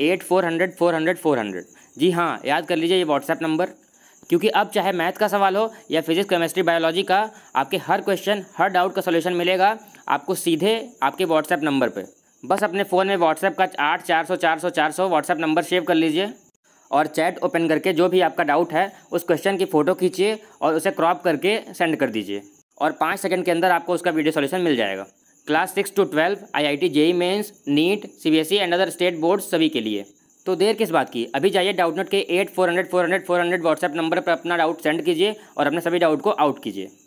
eight four hundred four hundred four hundred जी हाँ याद कर लीजिए ये व्हाट्सएप नंबर क्योंकि अब चाहे मैथ का सवाल हो या फिजिक्स केमिस्ट्री बायोलॉजी का आपके हर क्वेश्चन हर डाउट का सोल्यूशन मिलेगा आपको सीधे आपके व्हाट्सएप नंबर पर बस अपने फ़ोन में व्हाट्सएप का आठ चार सौ चार सौ चार सौ व्हाट्सएप नंबर सेव कर लीजिए और चैट ओपन करके जो भी आपका डाउट है उस क्वेश्चन की फ़ोटो खींचिए और उसे क्रॉप करके सेंड कर दीजिए और पाँच सेकंड के अंदर आपको उसका वीडियो सॉल्यूशन मिल जाएगा class six to twelve I I T JEE mains NEET C B S E and other state board सभी के लिए तो देर किस बात की अभी जाइए डाउट नोट के eight four hundred four hundred four hundred WhatsApp number पर अपना डाउट सेंड कीजिए और अपने सभी डाउट को आउट कीजिए